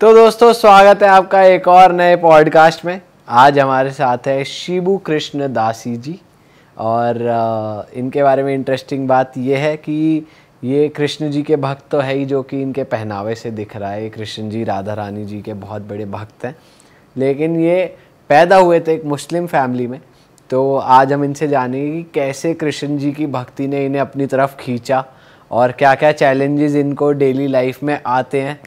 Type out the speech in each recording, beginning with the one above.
तो दोस्तों स्वागत है आपका एक और नए पॉडकास्ट में आज हमारे साथ है शिबू कृष्ण दासी जी और इनके बारे में इंटरेस्टिंग बात ये है कि ये कृष्ण जी के भक्त तो है ही जो कि इनके पहनावे से दिख रहा है कृष्ण जी राधा रानी जी के बहुत बड़े भक्त हैं लेकिन ये पैदा हुए थे एक मुस्लिम फैमिली में तो आज हम इनसे जानेंगे कि कैसे कृष्ण जी की भक्ति ने इन्हें अपनी तरफ खींचा और क्या क्या चैलेंजेस इनको डेली लाइफ में आते हैं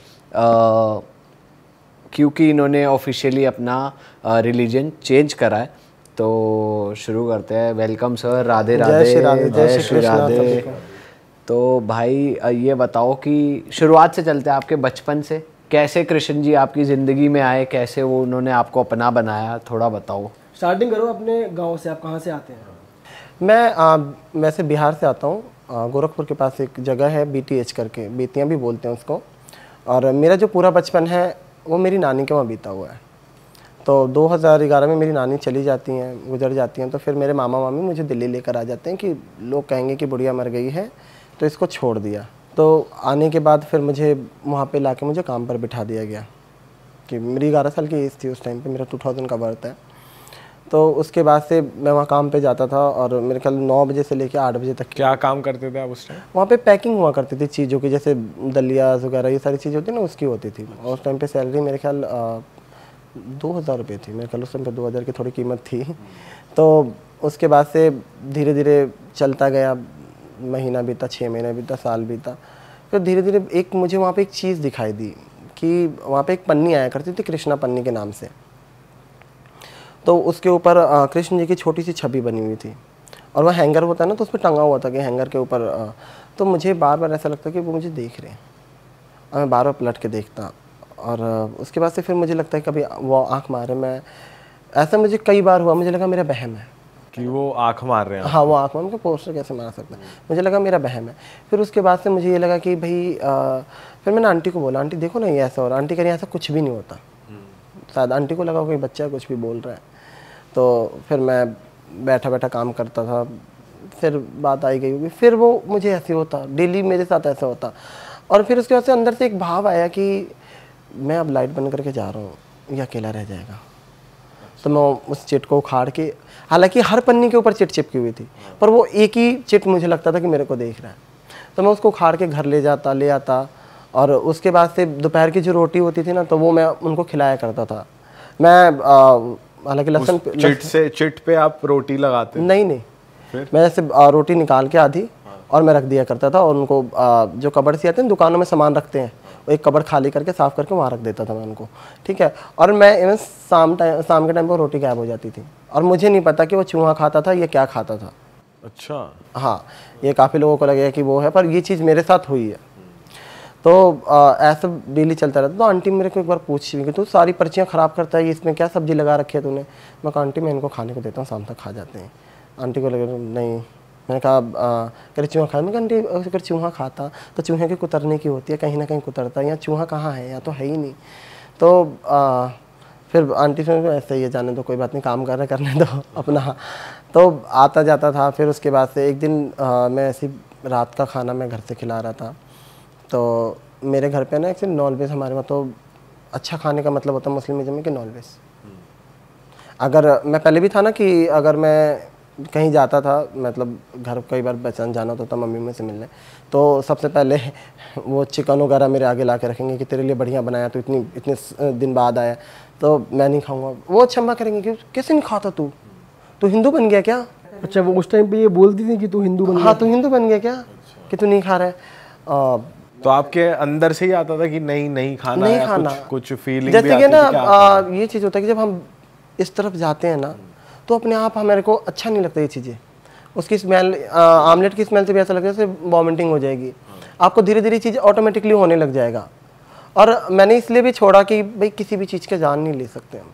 क्योंकि इन्होंने ऑफिशियली अपना रिलीजन चेंज करा है तो शुरू करते हैं वेलकम सर राधे राधे जय श्री राधे तो भाई ये बताओ कि शुरुआत से चलते हैं आपके बचपन से कैसे कृष्ण जी आपकी ज़िंदगी में आए कैसे वो उन्होंने आपको अपना बनाया थोड़ा बताओ स्टार्टिंग करो अपने गांव से आप कहाँ से आते हैं मैं आ, मैं से बिहार से आता हूँ गोरखपुर के पास एक जगह है बी करके बेतियाँ भी बोलते हैं उसको और मेरा जो पूरा बचपन है वो मेरी नानी के वहाँ बीता हुआ है तो 2011 में मेरी नानी चली जाती हैं गुजर जाती हैं तो फिर मेरे मामा मामी मुझे दिल्ली लेकर आ जाते हैं कि लोग कहेंगे कि बुढ़िया मर गई है तो इसको छोड़ दिया तो आने के बाद फिर मुझे वहाँ पे ला मुझे काम पर बिठा दिया गया कि मेरी ग्यारह साल की एज थी उस टाइम पे मेरा थाउजेंड का बर्थ है तो उसके बाद से मैं वहाँ काम पे जाता था और मेरे ख्याल नौ बजे से लेकर आठ बजे तक क्या काम करते थे आप उस टाइम वहाँ पे पैकिंग हुआ करती थी चीज़ों की जैसे दलियाज वगैरह ये सारी चीज़ होती ना उसकी होती थी और उस टाइम पे सैलरी मेरे ख्याल दो हज़ार रुपये थी मेरे ख्याल उस टाइम पर दो हज़ार की थोड़ी कीमत थी तो उसके बाद से धीरे धीरे चलता गया महीना बीता छः महीना बीता साल बीता फिर धीरे धीरे एक मुझे वहाँ पर एक चीज़ दिखाई दी कि वहाँ पर एक पन्नी आया करती थी कृष्णा पन्नी के नाम से तो उसके ऊपर कृष्ण जी की छोटी सी छवि बनी हुई थी और वह हैंगर होता है ना तो उस पर टंगा हुआ था कि हैंगर के ऊपर तो मुझे बार बार ऐसा लगता कि वो मुझे देख रहे हैं और मैं बार बार पलट के देखता और उसके बाद से फिर मुझे लगता है कभी वो आँख मारे मैं ऐसा मुझे कई बार हुआ मुझे लगा मेरा बहम है कि वो आँख मार रहे हैं हाँ वो आँख मार मुझे पोस्टर कैसे मार सकता है मुझे लगा मेरा बहम है फिर उसके बाद से मुझे ये लगा कि भाई फिर मैंने आंटी को बोला आंटी देखो ना ये ऐसा हो रहा आंटी कह रही ऐसा कुछ भी नहीं होता शायद आंटी को लगा कोई बच्चा कुछ भी बोल रहा है तो फिर मैं बैठा बैठा काम करता था फिर बात आई गई होगी फिर वो मुझे ऐसे होता डेली मेरे साथ ऐसा होता और फिर उसके बाद से अंदर से एक भाव आया कि मैं अब लाइट बंद करके जा रहा हूँ या अकेला रह जाएगा तो मैं उस चिट को उखाड़ के हालांकि हर पन्नी के ऊपर चिट चिपकी हुई थी पर वो एक ही चिट मुझे लगता था कि मेरे को देख रहा है तो मैं उसको उखाड़ के घर ले जाता ले आता और उसके बाद से दोपहर की जो रोटी होती थी ना तो वो मैं उनको खिलाया करता था मैं हालांकि लसन चिट से चिट पे आप रोटी लगाते नहीं नहीं फिर? मैं जैसे रोटी निकाल के आधी और मैं रख दिया करता था और उनको आ, जो कबर से आते हैं दुकानों में सामान रखते हैं एक कबर खाली करके साफ़ करके वहाँ रख देता था मैं उनको ठीक है और मैं इवन शाम टाइम शाम के टाइम पर रोटी गायब हो जाती थी और मुझे नहीं पता कि वो चूहा खाता था या क्या खाता था अच्छा हाँ ये काफ़ी लोगों को लगे कि वो है पर ये चीज़ मेरे साथ हुई है तो ऐसा डेली चलता रहता तो आंटी मेरे को एक बार पूछ भी कि तू सारी पर्चियाँ ख़राब करता है इसमें क्या सब्जी लगा रखी है तूने मैं कहा आंटी मैं इनको खाने को देता हूँ शाम तक खा जाते हैं आंटी को लगे नहीं मैंने कहा अगर चूहा खा मैं आंटी अगर चूहा खाता तो चूहे के कुतरने की होती है कहीं ना कहीं कुतरता या चूहा कहाँ है या तो है ही नहीं तो आ, फिर आंटी से ऐसे ही जाने दो कोई बात नहीं काम कर रहे करने दो अपना तो आता जाता था फिर उसके बाद से एक दिन आ, मैं ऐसी रात का खाना मैं घर से खिला रहा था तो मेरे घर पे ना एक्चुअली नॉन वेज हमारे वहाँ तो अच्छा खाने का मतलब होता है मुस्लिम में कि नॉन वेज हम्म। अगर मैं पहले भी था ना कि अगर मैं कहीं जाता था मतलब घर कई बार बचान जाना होता था मम्मी में से मिलने तो सबसे पहले वो चिकन वगैरह मेरे आगे ला के रखेंगे कि तेरे लिए बढ़िया बनाया तो इतनी इतने दिन बाद आया तो मैं नहीं खाऊंगा वो क्षमा अच्छा करेंगे कि कैसे नहीं खाता तू तू हिंदू बन गया क्या अच्छा वो उस टाइम पे ये बोलती थी कि तू हिंदू बन हाँ तू हिंदू बन गया क्या अच्छा। कि तू नहीं खा रहा है तो आपके अंदर से ही आता था कि नहीं नहीं खाना नहीं खाना कुछ, कुछ फीलिंग जैसे कि ना आ, ये चीज़ होता है कि जब हम इस तरफ जाते हैं ना तो अपने आप हमारे को अच्छा नहीं लगता ये चीज़ें उसकी स्मेल आमलेट की स्मेल से भी ऐसा लगता है जैसे वॉमिटिंग हो जाएगी आपको धीरे धीरे चीज़ ऑटोमेटिकली होने लग जाएगा और मैंने इसलिए भी छोड़ा कि भाई किसी भी चीज़ का जान नहीं ले सकते हम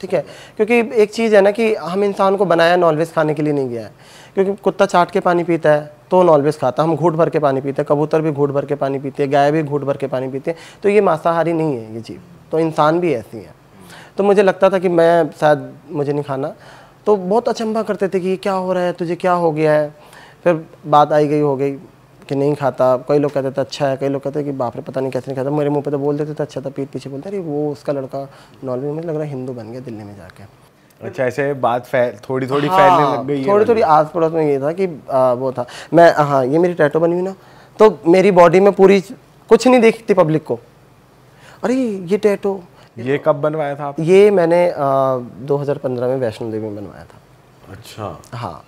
ठीक है क्योंकि एक चीज़ है ना कि हम इंसान को बनाया नॉनवेज खाने के लिए नहीं गया है क्योंकि कुत्ता चाट के पानी पीता है तो नॉनवेज खाता हम घूट भर के पानी पीते हैं कबूतर भी घूट भर के पानी पीते हैं गाय भी घूट भर के पानी पीते हैं तो ये मांसाहारी नहीं है ये जीव तो इंसान भी ऐसी है तो मुझे लगता था कि मैं शायद मुझे नहीं खाना तो बहुत अचंभा करते थे कि ये क्या हो रहा है तुझे क्या हो गया है फिर बात आई गई हो गई कि नहीं खाता कई लोग कहते थे अच्छा है कई लोग कहते कि बाप रे पता नहीं कैसे नहीं खाता मेरे मुंह पे तो बोल देते थे अच्छा था पीठ पीछे बोलते अरे वो उसका लड़का नॉनवेज में लग रहा है हिंदू बन गया दिल्ली में जाके अच्छा ऐसे बात फैल थोड़ी थोड़ी हाँ, फैलने लग गई थोड़ी थोड़ी आस पड़ोस में ये था कि आ, वो था मैं हाँ ये मेरी टैटो बनी हुई ना तो मेरी बॉडी में पूरी कुछ नहीं देखती पब्लिक को अरे ये टैटो ये कब बनवाया था आप? ये मैंने आ, 2015 में वैष्णो देवी में बनवाया था अच्छा हाँ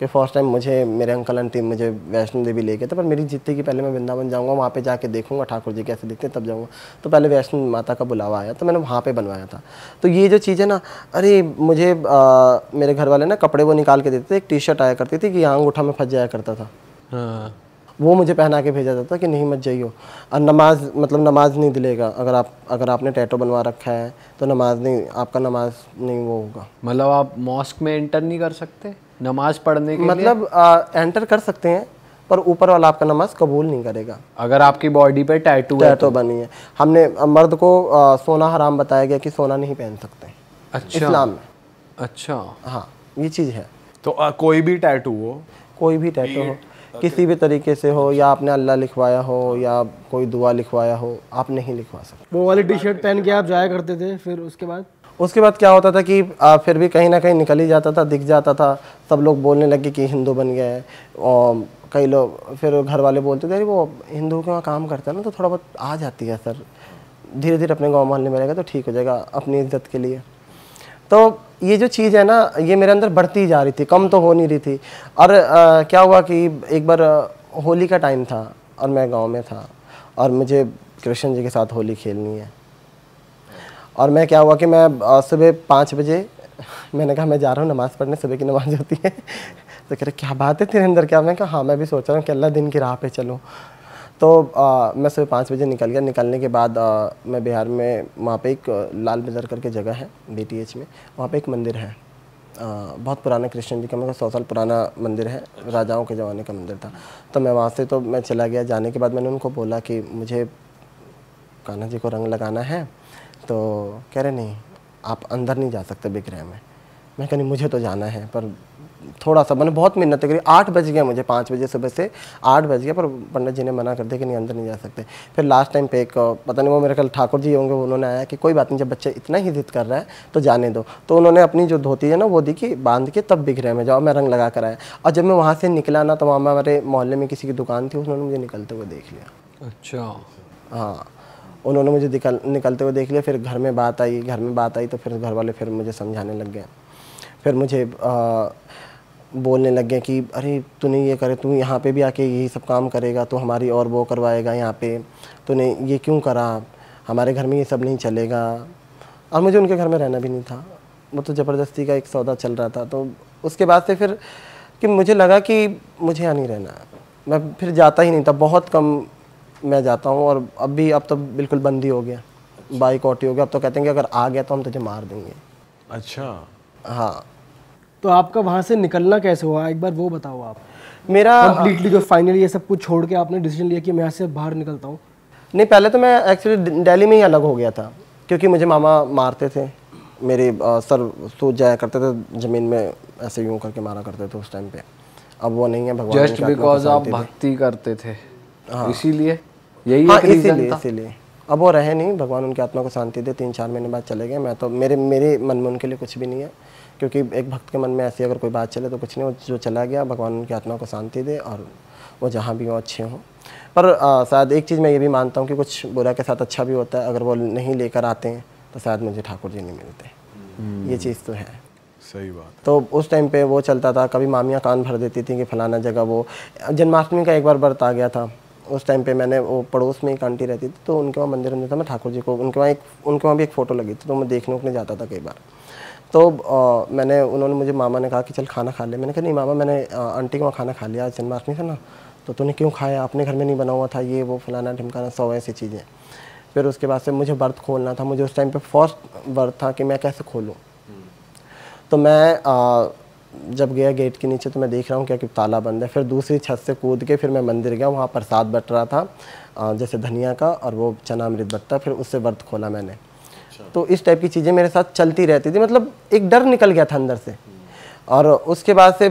कि फर्स्ट टाइम मुझे मेरे अंकल अंतिम मुझे वैष्णो देवी ले गए थे पर मेरी जितने की पहले मैं वृंदावन जाऊँगा वहाँ पे जाके देखूँगा ठाकुर जी कैसे दिखते तब जाऊँगा तो पहले वैष्णो माता का बुलावा आया तो मैंने वहाँ पे बनवाया था तो ये जो चीज़ है ना अरे मुझे आ, मेरे घर वाले ना कपड़े वो निकाल के देते थे एक टी शर्ट आया करती थी कि यहाँ अंगूठा में फंस जाया करता था हाँ वो मुझे पहना के भेजा जाता कि नहीं मत जाइयो और नमाज मतलब नमाज नहीं दिलेगा अगर आप अगर आपने टैटो बनवा रखा है तो नमाज नहीं आपका नमाज नहीं वो होगा मतलब आप मॉस्क में एंटर नहीं कर सकते नमाज पढ़ने के मतलब आ, एंटर कर सकते हैं पर ऊपर वाला आपका नमाज कबूल नहीं करेगा अगर आपकी बॉडी पे टैटू टैटो तो। बनी है हमने मर्द को आ, सोना हराम बताया गया कि सोना नहीं पहन सकते अच्छा इस्लाम में अच्छा हाँ ये चीज़ है तो आ, कोई भी टैटू हो कोई भी टैटू हो किसी भी तरीके से हो या आपने अल्लाह लिखवाया हो या कोई दुआ लिखवाया हो आप नहीं लिखवा सकते वो वाली टी शर्ट पहन के आप जाया करते थे फिर उसके बाद उसके बाद क्या होता था कि आप फिर भी कहीं ना कहीं निकल ही जाता था दिख जाता था सब लोग बोलने लगे कि हिंदू बन गए और कई लोग फिर घर वाले बोलते थे अरे वो हिंदू के वहाँ काम करता है ना तो थोड़ा बहुत आ जाती है सर धीरे धीरे अपने गाँव मोहल्ले में रहेगा तो ठीक हो जाएगा अपनी इज्जत के लिए तो ये जो चीज़ है ना ये मेरे अंदर बढ़ती जा रही थी कम तो हो नहीं रही थी और आ, क्या हुआ कि एक बार होली का टाइम था और मैं गांव में था और मुझे कृष्ण जी के साथ होली खेलनी है और मैं क्या हुआ कि मैं सुबह पाँच बजे मैंने कहा मैं जा रहा हूँ नमाज़ पढ़ने सुबह की नमाज़ होती है तो कह रहे क्या बात है तेरे अंदर क्या मैं कहा हाँ मैं भी सोच रहा हूँ कि अल्लाह दिन की राह पे चलूँ तो आ, मैं सुबह पाँच बजे निकल गया निकलने के बाद आ, मैं बिहार में वहाँ पे एक लाल बाजार करके जगह है बी में वहाँ पे एक मंदिर है आ, बहुत पुराना कृष्ण जी का मेरा मतलब सौ साल पुराना मंदिर है राजाओं के ज़माने का मंदिर था तो मैं वहाँ से तो मैं चला गया जाने के बाद मैंने उनको बोला कि मुझे कान्हा जी को रंग लगाना है तो कह रहे नहीं आप अंदर नहीं जा सकते बिक्रह में मैं कह नहीं मुझे तो जाना है पर थोड़ा सा मैंने बहुत मेहनत करी आठ बज गया मुझे पाँच बजे सुबह से आठ बज गया पर पंडित जी ने मना कर दिया कि नहीं अंदर नहीं जा सकते फिर लास्ट टाइम पे एक पता नहीं वो मेरे कल ठाकुर जी होंगे उन्होंने आया कि कोई बात नहीं जब बच्चे इतना ही जिद कर रहा है तो जाने दो तो उन्होंने अपनी जो धोती है ना वो दी कि बांध के तब बिखरे मैं जाओ मैं रंग लगा कर आया और जब मैं वहाँ से निकला ना तो वहाँ हमारे मोहल्ले में किसी की दुकान थी उन्होंने मुझे निकलते हुए देख लिया अच्छा हाँ उन्होंने मुझे निकल निकलते हुए देख लिया फिर घर में बात आई घर में बात आई तो फिर घर वाले फिर मुझे समझाने लग गए फिर मुझे बोलने लग गए कि अरे तूने ये करे तू यहाँ पे भी आके यही सब काम करेगा तो हमारी और वो करवाएगा यहाँ पे तूने ये क्यों करा हमारे घर में ये सब नहीं चलेगा और मुझे उनके घर में रहना भी नहीं था वो तो ज़बरदस्ती का एक सौदा चल रहा था तो उसके बाद से फिर कि मुझे लगा कि मुझे यहाँ नहीं रहना मैं फिर जाता ही नहीं था बहुत कम मैं जाता हूँ और अब भी अब तो बिल्कुल बंद ही हो गया बाइक ऑटी हो गया अब तो कहते हैं कि अगर आ गया तो हम तुझे मार देंगे अच्छा हाँ तो आपका वहाँ से निकलना कैसे हुआ एक बार वो बताओ आप मेरा कम्प्लीटली जो फाइनली ये सब कुछ छोड़ के आपने डिसीजन लिया कि मैं यहाँ से बाहर निकलता हूँ नहीं पहले तो मैं एक्चुअली दिल्ली में ही अलग हो गया था क्योंकि मुझे मामा मारते थे मेरे सर सूझ तो जाया करते थे ज़मीन में ऐसे यूँ करके मारा करते थे उस टाइम पे अब वो नहीं है भगवान जस्ट बिकॉज आप भक्ति करते थे हाँ इसीलिए यही हाँ इसीलिए इसीलिए अब वो रहे नहीं भगवान उनकी आत्मा को शांति दे तीन चार महीने बाद चले गए मैं तो मेरे मेरे मन में उनके लिए कुछ भी नहीं है क्योंकि एक भक्त के मन में ऐसी अगर कोई बात चले तो कुछ नहीं जो चला गया भगवान उनकी आत्मा को शांति दे और वो जहाँ भी हों अच्छे हों पर शायद एक चीज़ मैं ये भी मानता हूँ कि कुछ बुरा के साथ अच्छा भी होता है अगर वो नहीं लेकर आते हैं तो शायद मुझे ठाकुर जी नहीं मिलते हम्म। ये चीज़ तो है सही बात तो उस टाइम पे वो चलता था कभी मामियाँ कान भर देती थी कि फलाना जगह वो जन्माष्टमी का एक बार व्रत आ गया था उस टाइम पे मैंने वो पड़ोस में एक आंटी रहती थी तो उनके वहाँ मंदिर में था मैं ठाकुर जी को उनके वहाँ एक उनके वहाँ भी एक फ़ोटो लगी थी तो मैं देखने उखने जाता था कई बार तो आ, मैंने उन्होंने मुझे मामा ने कहा कि चल खाना खा ले मैंने कहा नहीं मामा मैंने आंटी को खाना खा लिया जन्माष्टमी था ना तो तूने क्यों खाया अपने घर में नहीं बना हुआ था ये वो फलाना ढिमकाना सौ ऐसी चीज़ें फिर उसके बाद से मुझे बर्थ खोलना था मुझे उस टाइम पर फर्स्ट बर्थ था कि मैं कैसे खोलूँ हम्म। तो मैं आ, जब गया गेट के नीचे तो मैं देख रहा हूँ क्या कि ताला बंद है फिर दूसरी छत से कूद के फिर मैं मंदिर गया वहाँ प्रसाद बट रहा था जैसे धनिया का और वो चना अमृत बटता फिर उससे व्रत खोला मैंने अच्छा। तो इस टाइप की चीज़ें मेरे साथ चलती रहती थी मतलब एक डर निकल गया था अंदर से और उसके बाद से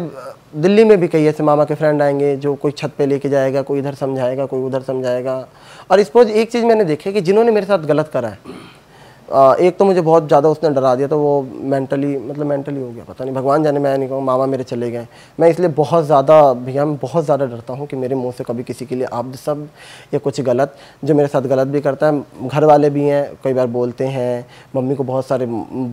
दिल्ली में भी कई ऐसे मामा के फ्रेंड आएंगे जो कोई छत पे लेके जाएगा कोई इधर समझाएगा कोई उधर समझाएगा और इस एक चीज़ मैंने देखी कि जिन्होंने मेरे साथ गलत करा है एक तो मुझे बहुत ज़्यादा उसने डरा दिया तो वो मेंटली मतलब मेंटली हो गया पता नहीं भगवान जाने मैं नहीं कहूँ मामा मेरे चले गए मैं इसलिए बहुत ज़्यादा भैया मैं बहुत ज़्यादा डरता हूँ कि मेरे मुंह से कभी किसी के लिए आप सब या कुछ गलत जो मेरे साथ गलत भी करता है घर वाले भी हैं कई बार बोलते हैं मम्मी को बहुत सारे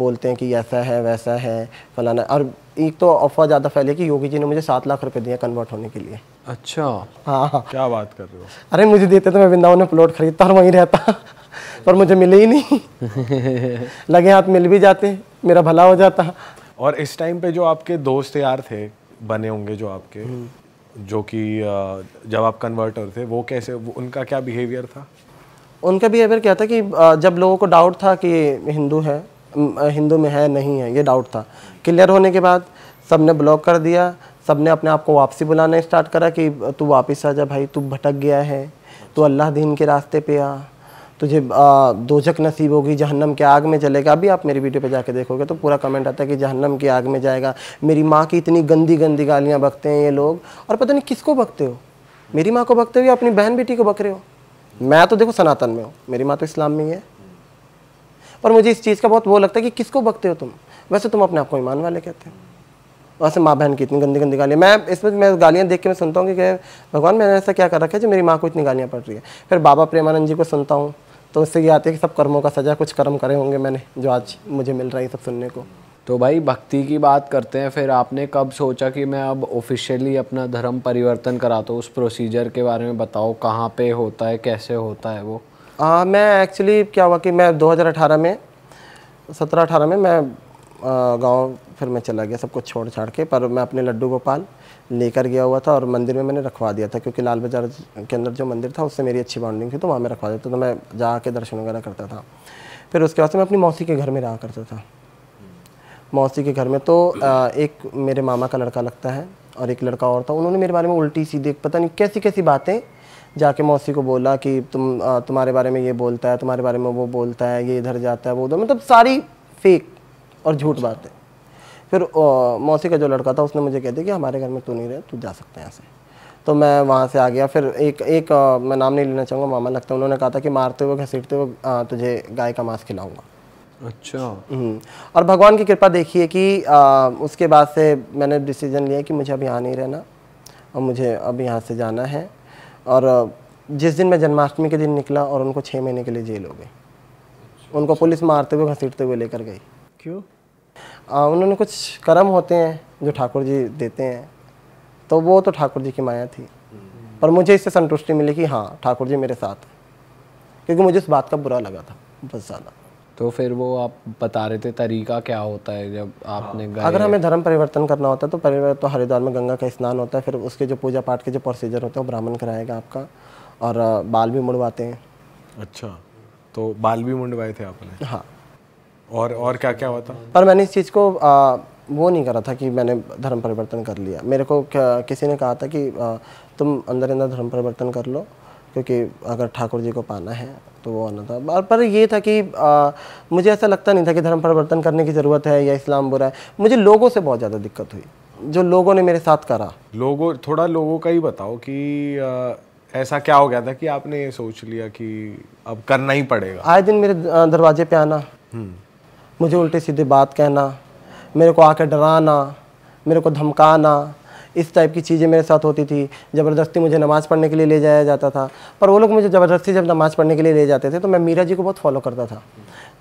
बोलते हैं कि ऐसा है वैसा है फलाना और एक तो अफवाह ज़्यादा फैली कि योगी जी ने मुझे सात लाख रुपये दिए कन्वर्ट होने के लिए अच्छा हाँ हाँ क्या बात कर रहे हो अरे मुझे देते तो मैं वृंदावन में प्लॉट खरीदता और वहीं रहता पर मुझे मिले ही नहीं लगे हाथ मिल भी जाते मेरा भला हो जाता और इस टाइम पे जो आपके दोस्त यार थे बने होंगे जो आपके हम्म। जो कि जब आप कन्वर्टर थे वो कैसे वो, उनका क्या बिहेवियर था उनका बिहेवियर क्या था कि जब लोगों को डाउट था कि हिंदू है हिंदू में है नहीं है ये डाउट था क्लियर होने के बाद सब ने ब्लॉक कर दिया सब ने अपने आप को वापसी बुलाना स्टार्ट करा कि तू वापस आ जा भाई तू भटक गया है तू अल्लाह दीन के रास्ते पे आ तुझे दोजक नसीब होगी जहन्नम के आग में चलेगा अभी आप मेरी वीडियो पे जाके देखोगे तो पूरा कमेंट आता है कि जहन्नम की आग में जाएगा मेरी माँ की इतनी गंदी गंदी गालियाँ बकते हैं ये लोग और पता नहीं किसको बकते हो मेरी माँ को बकते हो या अपनी बहन बेटी को बक रहे हो मैं तो देखो सनातन में हूँ मेरी माँ तो इस्लाम में ही है पर मुझे इस चीज़ का बहुत वो लगता है कि किसको बकते हो तुम वैसे तुम अपने आप को ईमान वाले कहते हो वैसे माँ बहन की इतनी गंदी गंदी गालियाँ मैं इसमें मैं गालियाँ देख के मैं सुनता हूँ कि भगवान मैंने ऐसा क्या कर रखा है जो मेरी माँ को इतनी गालियाँ पड़ रही है फिर बाबा प्रेमानंद जी को सुनता हूँ तो उससे ये आती है कि सब कर्मों का सजा कुछ कर्म करे होंगे मैंने जो आज मुझे मिल रहा है सब सुनने को तो भाई भक्ति की बात करते हैं फिर आपने कब सोचा कि मैं अब ऑफिशियली अपना धर्म परिवर्तन कराता हूँ उस प्रोसीजर के बारे में बताओ कहाँ पे होता है कैसे होता है वो आ, मैं एक्चुअली क्या हुआ कि मैं 2018 में 17-18 में मैं गांव फिर मैं चला गया सबको छोड़ छाड़ के पर मैं अपने लड्डू गोपाल लेकर गया हुआ था और मंदिर में मैंने रखवा दिया था क्योंकि लाल बाजार के अंदर जो मंदिर था उससे मेरी अच्छी बॉन्डिंग थी तो वहाँ मैं रखवा देता था तो मैं जा के दर्शन वगैरह करता था फिर उसके बाद से मैं अपनी मौसी के घर में रहा करता था मौसी के घर में तो एक मेरे मामा का लड़का लगता है और एक लड़का और था उन्होंने मेरे बारे में उल्टी सीधे पता नहीं कैसी कैसी बातें जाके मौसी को बोला कि तुम तुम्हारे बारे में ये बोलता है तुम्हारे बारे में वो बोलता है ये इधर जाता है वो उधर मतलब सारी फेक और झूठ बातें फिर मौसी का जो लड़का था उसने मुझे कह दिया कि हमारे घर में तू नहीं रहे तू जा सकते हैं यहाँ से तो मैं वहाँ से आ गया फिर एक एक मैं नाम नहीं लेना चाहूँगा मामा लगता है उन्होंने कहा था कि मारते हुए घसीटते हुए तुझे गाय का मांस खिलाऊँगा अच्छा हम्म। और भगवान की कृपा देखिए कि आ, उसके बाद से मैंने डिसीजन लिया कि मुझे अब यहाँ नहीं रहना और मुझे अब यहाँ से जाना है और जिस दिन मैं जन्माष्टमी के दिन निकला और उनको छः महीने के लिए जेल हो गई उनको अच्छा। पुलिस मारते हुए घसीटते हुए लेकर गई क्यों उन्होंने कुछ कर्म होते हैं जो ठाकुर जी देते हैं तो वो तो ठाकुर जी की माया थी पर मुझे इससे संतुष्टि मिली कि हाँ ठाकुर जी मेरे साथ क्योंकि मुझे इस बात का बुरा लगा था बहुत ज़्यादा तो फिर वो आप बता रहे थे तरीका क्या होता है जब हाँ। आपने हाँ। अगर हमें धर्म परिवर्तन करना होता है तो परिवर्तन तो हरिद्वार में गंगा का स्नान होता है फिर उसके जो पूजा पाठ के जो प्रोसीजर होते हैं वो ब्राह्मण कराएगा आपका और बाल भी मुड़वाते हैं अच्छा तो बाल भी मुंडवाए थे आपने हाँ और और क्या क्या हुआ था पर मैंने इस चीज़ को आ, वो नहीं करा था कि मैंने धर्म परिवर्तन कर लिया मेरे को किसी ने कहा था कि आ, तुम अंदर अंदर धर्म परिवर्तन कर लो क्योंकि अगर ठाकुर जी को पाना है तो वो आना था पर ये था कि आ, मुझे ऐसा लगता नहीं था कि धर्म परिवर्तन करने की ज़रूरत है या इस्लाम बुरा है मुझे लोगों से बहुत ज़्यादा दिक्कत हुई जो लोगों ने मेरे साथ करा लोगों थोड़ा लोगों का ही बताओ कि आ, ऐसा क्या हो गया था कि आपने ये सोच लिया कि अब करना ही पड़ेगा आए दिन मेरे दरवाजे पे आना हम्म। मुझे उल्टे सीधे बात कहना मेरे को आकर डराना मेरे को धमकाना इस टाइप की चीज़ें मेरे साथ होती थी ज़बरदस्ती मुझे नमाज़ पढ़ने के लिए ले जाया जाता था पर वो लोग मुझे ज़बरदस्ती जब नमाज़ पढ़ने के लिए ले जाते थे तो मैं मीरा जी को बहुत फॉलो करता था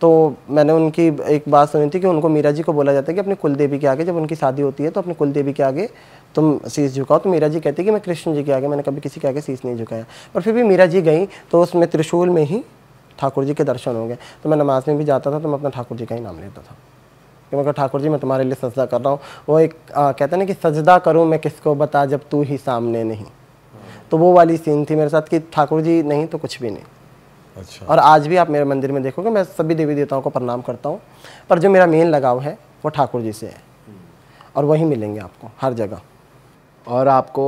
तो मैंने उनकी एक बात सुनी थी कि उनको मीरा जी को बोला जाता है कि अपनी कुलदेवी के आगे जब उनकी शादी होती है तो अपनी कुलदेवी के आगे तुम शीश झुकाओ तो मीरा जी कहती कि मैं कृष्ण जी के आगे मैंने कभी किसी के आगे शीश नहीं झुकाया पर फिर भी मीरा जी गई तो उसमें त्रिशूल में ही ठाकुर जी के दर्शन होंगे तो मैं नमाज में भी जाता था तो मैं अपना ठाकुर जी का ही नाम लेता था कि मैं ठाकुर जी मैं तुम्हारे लिए सजदा कर रहा हूँ वो एक आ, कहते ना कि सजदा करूँ मैं किसको बता जब तू ही सामने नहीं तो वो वाली सीन थी मेरे साथ कि ठाकुर जी नहीं तो कुछ भी नहीं अच्छा और आज भी आप मेरे मंदिर में देखोगे मैं सभी देवी देवताओं को प्रणाम करता हूँ पर जो मेरा मेन लगाव है वो ठाकुर जी से है और वही मिलेंगे आपको हर जगह और आपको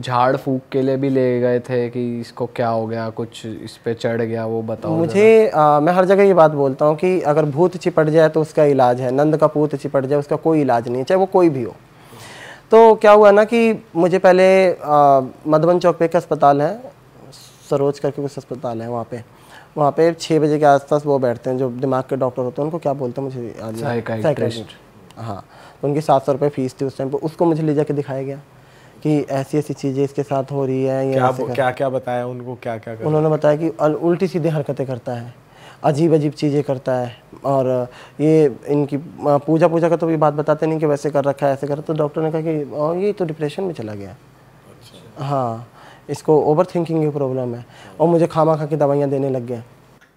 झाड़ फूक के लिए भी ले गए थे कि इसको क्या हो गया कुछ इस पे चढ़ गया वो बताओ मुझे आ, मैं हर जगह ये बात बोलता हूँ कि अगर भूत चिपट जाए तो उसका इलाज है नंद का भूत चिपट जाए उसका कोई इलाज नहीं है चाहे वो कोई भी हो तो क्या हुआ ना कि मुझे पहले मधुबन चौक पे एक अस्पताल है सरोज करके कुछ अस्पताल है वहाँ पे वहाँ पे छः बजे के आसपास वो बैठते हैं जो दिमाग के डॉक्टर होते हैं उनको क्या बोलते हैं मुझे हाँ उनकी सात सौ रुपये फ़ीस थी उस टाइम पर उसको मुझे ले जाके दिखाया गया कि ऐसी ऐसी चीज़ें इसके साथ हो रही है या क्या क्या, क्या क्या बताया उनको क्या क्या कर उन्होंने बताया कि उल्टी सीधी हरकतें करता है अजीब अजीब चीज़ें करता है और ये इनकी पूजा पूजा का तो ये बात बताते नहीं कि वैसे कर रखा है ऐसे कर तो डॉक्टर ने कहा कि और ये तो डिप्रेशन में चला गया अच्छा। हाँ इसको ओवर थिंकिंग की प्रॉब्लम है और मुझे खामा खा के दवाइयाँ देने लग गए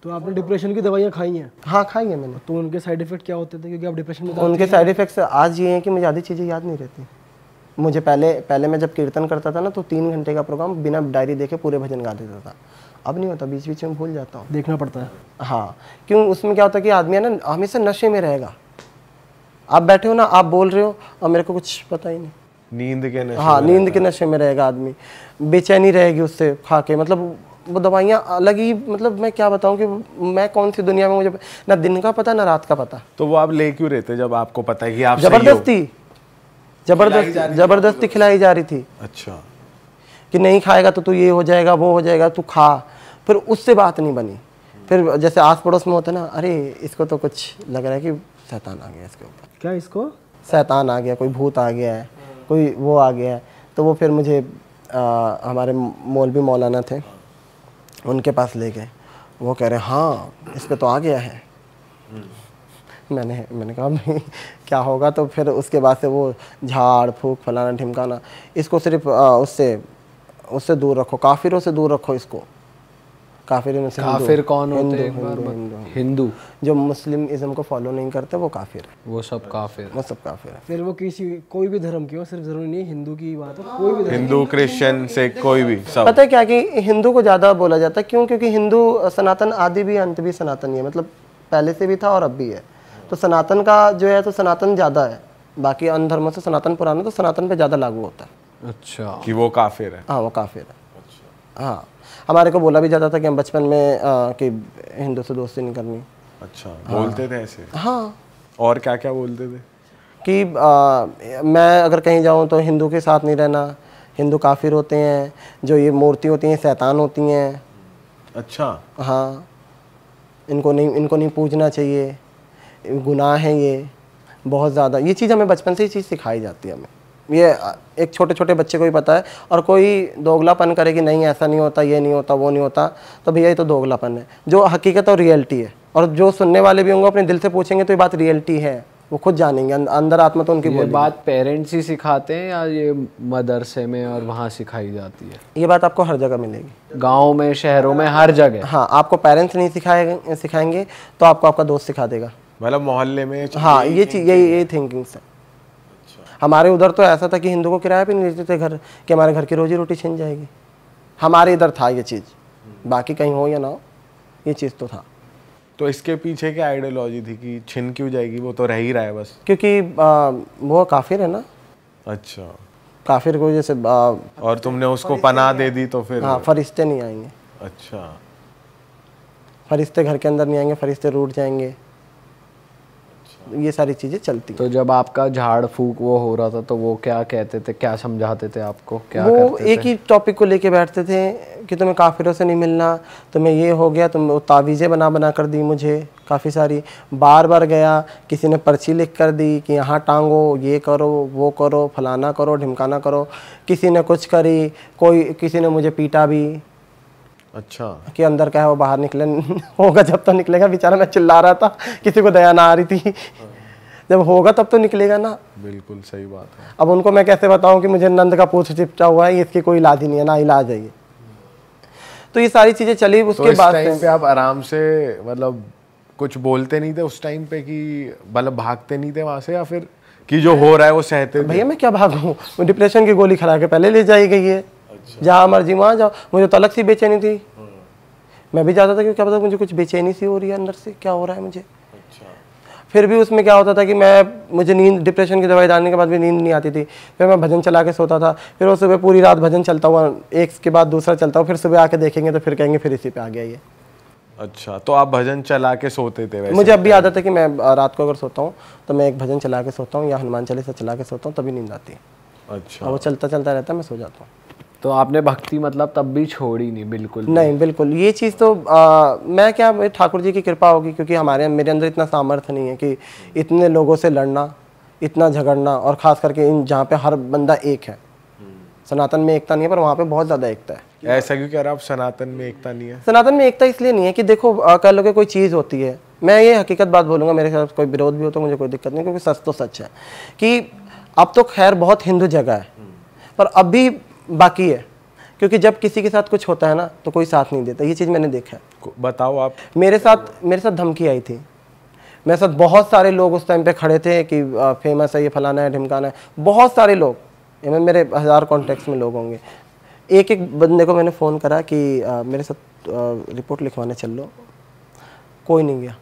तो आपने डिप्रेशन की दवाइयाँ खाई हैं हाँ खाई हैं मैंने तो उनके साइड इफेक्ट क्या होते थे क्योंकि आप डिप्रेशन में उनके साइड इफेक्ट्स आज ये हैं कि मुझे आधी चीज़ें याद नहीं रहती मुझे पहले पहले मैं जब कीर्तन करता था ना तो तीन घंटे का प्रोग्राम बिना डायरी देखे पूरे भजन गा देता था अब नहीं होता बीच बीच में भूल जाता हूँ देखना पड़ता है हाँ क्यों उसमें क्या होता है कि आदमी है ना हमेशा नशे में रहेगा आप बैठे हो ना आप बोल रहे हो और मेरे को कुछ पता ही नहीं नींद के नशे हाँ नींद के नशे में रहेगा आदमी बेचैनी रहेगी उससे खा के मतलब वो दवाइयाँ अलग ही मतलब मैं क्या बताऊँ कि मैं कौन सी दुनिया में मुझे ना दिन का पता ना रात का पता तो वो आप ले क्यों रहते जब आपको पता है कि आप जबरदस्ती जबरदस्ती जबरदस्ती मतलब। खिलाई जा रही थी अच्छा कि नहीं खाएगा तो तू ये हो जाएगा वो हो जाएगा तू खा फिर उससे बात नहीं बनी फिर जैसे आस पड़ोस में होता ना अरे इसको तो कुछ लग रहा है कि शैतान आ गया इसके ऊपर क्या इसको शैतान आ गया कोई भूत आ गया है कोई वो आ गया है तो वो फिर मुझे आ, हमारे मौलवी मौलाना थे उनके पास ले गए वो कह रहे हाँ इस पर तो आ गया है मैंने मैंने कहा नहीं क्या होगा तो फिर उसके बाद से वो झाड़ फूक फलाना ढिमकाना इसको सिर्फ उससे उससे दूर रखो काफिरों से दूर रखो इसको काफिर में से काफिर कौन होते हैं हिंदू, हिंदू हिंदू जो मुस्लिम इज्म को फॉलो नहीं करते वो काफिर वो सब काफिर वो सब काफिर है फिर वो किसी कोई भी धर्म की हो सिर्फ जरूरी नहीं हिंदू की बात हो कोई भी हिंदू क्रिश्चियन से कोई भी सब पता है क्या कि हिंदू को ज़्यादा बोला जाता है क्यों क्योंकि हिंदू सनातन आदि भी अंत भी सनातन ही है मतलब पहले से भी था और अब भी है तो सनातन का जो है तो सनातन ज़्यादा है बाकी अन्य धर्मों से सनातन पुराना तो सनातन पे ज़्यादा लागू होता है अच्छा कि वो काफिर है हाँ वो काफिर है अच्छा हाँ हमारे को बोला भी जाता था कि हम बचपन में कि हिंदू से दोस्ती नहीं करनी अच्छा हाँ। बोलते थे ऐसे हाँ और क्या क्या बोलते थे कि आ, मैं अगर कहीं जाऊँ तो हिंदू के साथ नहीं रहना हिंदू काफिर होते हैं जो ये मूर्ति होती हैं शैतान होती हैं अच्छा हाँ इनको नहीं इनको नहीं पूजना चाहिए गुनाह है ये बहुत ज़्यादा ये चीज़ हमें बचपन से ही चीज़ सिखाई जाती है हमें ये एक छोटे छोटे बच्चे को ही पता है और कोई दोगलापन करे कि नहीं ऐसा नहीं होता ये नहीं होता वो नहीं होता तो भैया ये तो दोगलापन है जो हकीकत और रियलिटी है और जो सुनने वाले भी होंगे अपने दिल से पूछेंगे तो ये बात रियलिटी है वो खुद जानेंगे अं-, अंदर आत्मा तो उनकी ये बात पेरेंट्स ही सिखाते हैं या ये मदरसे में और वहाँ सिखाई जाती है ये बात आपको हर जगह मिलेगी गाँव में शहरों में हर जगह हाँ आपको पेरेंट्स नहीं सिखाएंगे सिखाएंगे तो आपको आपका दोस्त सिखा देगा मतलब मोहल्ले में हाँ ये चीज़ यही यही थिंकिंग्स है हमारे उधर तो ऐसा था कि हिंदू को किराया भी नहीं देते थे घर कि हमारे घर की रोजी रोटी छिन जाएगी हमारे इधर था ये चीज़ हम्म। बाकी कहीं हो या ना हो ये चीज़ तो था तो इसके पीछे क्या आइडियोलॉजी थी कि छिन क्यों जाएगी वो तो रह ही रहा है बस क्योंकि आ, वो काफिर है ना अच्छा काफिर को जैसे आ, और तुमने उसको पनाह दे दी तो फिर हाँ फरिश्ते नहीं आएंगे अच्छा फरिश्ते घर के अंदर नहीं आएंगे फरिश्ते रूट जाएंगे ये सारी चीज़ें चलती तो जब आपका झाड़ फूक वो हो रहा था तो वो क्या कहते थे क्या समझाते थे आपको क्या वो करते एक थे? ही टॉपिक को लेके बैठते थे कि तुम्हें काफिरों से नहीं मिलना तुम्हें ये हो गया तुम तावीज़ें बना बना कर दी मुझे काफ़ी सारी बार बार गया किसी ने पर्ची लिख कर दी कि यहाँ टांगो ये करो वो करो फलाना करो ढिमकाना करो किसी ने कुछ करी कोई किसी ने मुझे पीटा भी अच्छा कि अंदर का है वो बाहर निकले होगा जब तो निकलेगा बेचारा मैं चिल्ला रहा था किसी को दया ना आ रही थी जब होगा तब तो निकलेगा ना बिल्कुल सही बात है अब उनको मैं कैसे बताऊं कि मुझे नंद का पूछ चिपचा हुआ है इसकी कोई इलाज ही नहीं है ना इलाज है ये तो ये सारी चीज़ें चली तो उसके तो बाद पे आप आराम से मतलब कुछ बोलते नहीं थे उस टाइम पे कि मतलब भागते नहीं थे वहां से या फिर कि जो हो रहा है वो सहते भैया मैं क्या भागू डिप्रेशन की गोली खड़ा के पहले ले जाई गई है जहाँ मर्जी वहाँ जाओ मुझे तो अलग सी बेचैनी थी मैं भी जाता था क्योंकि क्या पता तो मुझे कुछ बेचैनी सी हो रही है अंदर से क्या हो रहा है मुझे अच्छा। फिर भी उसमें क्या होता था कि मैं मुझे नींद डिप्रेशन की दवाई डालने के बाद भी नींद नहीं आती थी फिर मैं भजन चला के सोता था फिर वो सुबह पूरी रात भजन चलता हुआ एक के बाद दूसरा चलता हुआ फिर सुबह आके देखेंगे तो फिर कहेंगे फिर इसी पे आ गया ये अच्छा तो आप भजन चला के सोते थे वैसे मुझे अब भी आदत है कि मैं रात को अगर सोता हूँ तो मैं एक भजन चला के सोता हूँ या हनुमान चालीसा चला के सोता हूँ तभी नींद आती है अच्छा वो चलता चलता रहता है मैं सो जाता हूँ तो आपने भक्ति मतलब तब भी छोड़ी नहीं बिल्कुल नहीं बिल्कुल ये चीज़ तो आ, मैं क्या ठाकुर जी की कृपा होगी क्योंकि हमारे मेरे अंदर इतना सामर्थ्य नहीं है कि इतने लोगों से लड़ना इतना झगड़ना और ख़ास करके इन जहाँ पे हर बंदा एक है हम्म। सनातन में एकता नहीं है पर वहाँ पे बहुत ज़्यादा एकता है ऐसा क्यों कह रहा आप सनातन में एकता नहीं है सनातन में एकता इसलिए नहीं है कि देखो कह लो कोई चीज़ होती है मैं ये हकीकत बात बोलूंगा मेरे साथ कोई विरोध भी हो तो मुझे कोई दिक्कत नहीं क्योंकि सच तो सच है कि अब तो खैर बहुत हिंदू जगह है हम्म। पर अभी बाकी है क्योंकि जब किसी के साथ कुछ होता है ना तो कोई साथ नहीं देता ये चीज़ मैंने देखा है बताओ आप मेरे साथ मेरे साथ धमकी आई थी मेरे साथ बहुत सारे लोग उस टाइम पे खड़े थे कि फेमस है ये फलाना है ढिमकाना है बहुत सारे लोग मेरे हज़ार कॉन्टैक्ट्स में लोग होंगे एक एक बंदे को मैंने फ़ोन करा कि मेरे साथ रिपोर्ट लिखवाने चल लो कोई नहीं गया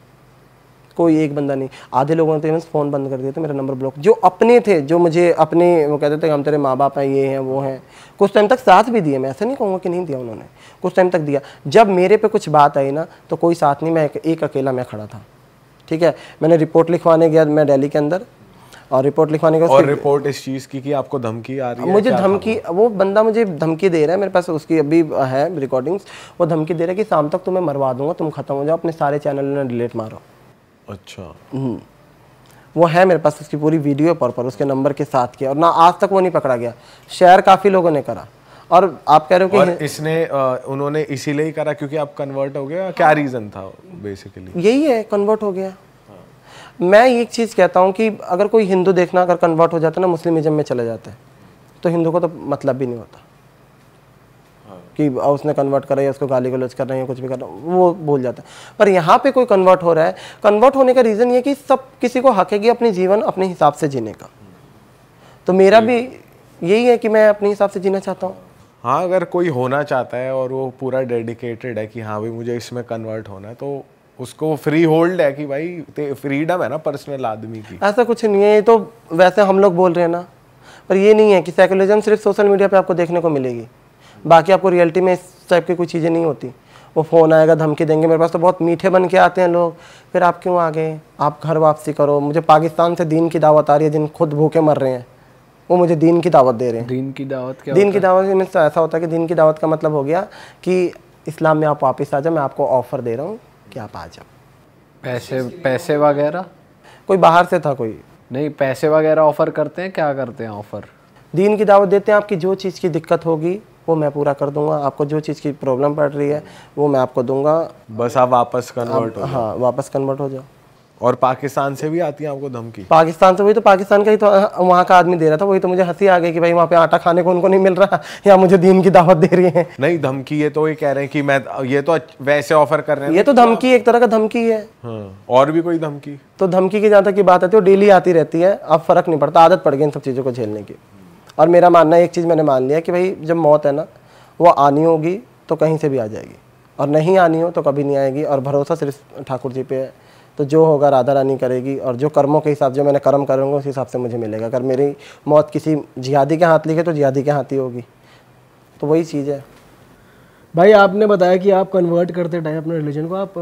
कोई एक बंदा नहीं आधे लोगों ने तो फ़ोन बंद कर दिया था मेरा नंबर ब्लॉक जो अपने थे जो मुझे अपने वो कहते थे हम तेरे माँ बाप हैं ये हैं वो हैं कुछ टाइम तक साथ भी दिए मैं ऐसा नहीं कहूँगा कि नहीं दिया उन्होंने कुछ टाइम तक दिया जब मेरे पे कुछ बात आई ना तो कोई साथ नहीं मैं एक अकेला मैं खड़ा था ठीक है मैंने रिपोर्ट लिखवाने गया मैं डेली के अंदर और रिपोर्ट लिखवाने का और रिपोर्ट इस चीज़ की कि आपको धमकी आ रही है मुझे धमकी वो बंदा मुझे धमकी दे रहा है मेरे पास उसकी अभी है रिकॉर्डिंग्स वो धमकी दे रहा है कि शाम तक तुम्हें मरवा दूंगा तुम खत्म हो जाओ अपने सारे चैनल ने डिलीट मारो अच्छा हम्म। वो है मेरे पास उसकी पूरी वीडियो पर उसके नंबर के साथ की और ना आज तक वो नहीं पकड़ा गया शेयर काफ़ी लोगों ने करा और आप कह रहे हो कि इसने आ, उन्होंने इसीलिए करा क्योंकि आप कन्वर्ट हो गया क्या रीज़न हाँ। था बेसिकली यही है कन्वर्ट हो गया मैं एक चीज़ कहता हूँ कि अगर कोई हिंदू देखना अगर कन्वर्ट हो जाता है ना मुस्लिम मुस्लिमिज्म में चले जाते हैं तो हिंदू को तो मतलब भी नहीं होता कि उसने कन्वर्ट करा या उसको गाली गलोच कर रहे हैं कुछ भी कर रहा है वो भूल जाता है पर यहाँ पे कोई कन्वर्ट हो रहा है कन्वर्ट होने का रीज़न ये कि सब किसी को हक है कि अपनी जीवन अपने हिसाब से जीने का तो मेरा भी यही है कि मैं अपने हिसाब से जीना चाहता हूँ हाँ अगर कोई होना चाहता है और वो पूरा डेडिकेटेड है कि हाँ भाई मुझे इसमें कन्वर्ट होना है तो उसको फ्री होल्ड है कि भाई फ्रीडम है ना पर्सनल आदमी की ऐसा कुछ नहीं है ये तो वैसे हम लोग बोल रहे हैं ना पर ये नहीं है कि साइकोलॉजम सिर्फ सोशल मीडिया पे आपको देखने को मिलेगी बाकी आपको रियलिटी में इस टाइप की कोई चीज़ें नहीं होती वो फ़ोन आएगा धमकी देंगे मेरे पास तो बहुत मीठे बन के आते हैं लोग फिर आप क्यों आ गए आप घर वापसी करो मुझे पाकिस्तान से दीन की दावत आ रही है जिन खुद भूखे मर रहे हैं वो मुझे दीन की दावत दे रहे हैं दीन की दावत क्या दीन की दावत में ऐसा होता है कि दीन की दावत का मतलब हो गया कि इस्लाम में आप वापस आ जाओ मैं आपको ऑफ़र दे रहा हूँ कि आप आ जाओ पैसे पैसे वगैरह कोई बाहर से था कोई नहीं पैसे वगैरह ऑफ़र करते हैं क्या करते हैं ऑफ़र दीन की दावत देते हैं आपकी जो चीज़ की दिक्कत होगी वो मैं पूरा कर दूंगा आपको जो चीज़ की प्रॉब्लम पड़ रही है वो मैं आपको दूंगा बस आप वापस कन्वर्ट हो हाँ वापस कन्वर्ट हो जाओ और पाकिस्तान से भी आती है आपको धमकी पाकिस्तान से वही तो पाकिस्तान का ही तो हाँ, वहाँ का आदमी दे रहा था वही तो मुझे हंसी आ गई कि भाई वहाँ पे आटा खाने को उनको नहीं मिल रहा या मुझे दीन की दावत दे रही है नहीं धमकी ये तो ये कह रहे हैं कि मैं ये तो वैसे ऑफर कर रहे हैं ये तो धमकी एक तरह का धमकी है हाँ, और भी कोई धमकी तो धमकी की जहाँ तक की बात आती है वो तो डेली आती रहती है अब फर्क नहीं पड़ता आदत पड़ गई इन सब चीज़ों को झेलने की और मेरा मानना एक चीज़ मैंने मान लिया कि भाई जब मौत है ना वो आनी होगी तो कहीं से भी आ जाएगी और नहीं आनी हो तो कभी नहीं आएगी और भरोसा सिर्फ ठाकुर जी पे है तो जो होगा राधा रानी करेगी और जो कर्मों के हिसाब जो मैंने कर्म करूँगा उस हिसाब से मुझे मिलेगा अगर मेरी मौत किसी जियादी के हाथ लिखे तो जियादी के हाथ ही होगी तो वही चीज़ है भाई आपने बताया कि आप कन्वर्ट करते टाइम अपने रिलीजन को आप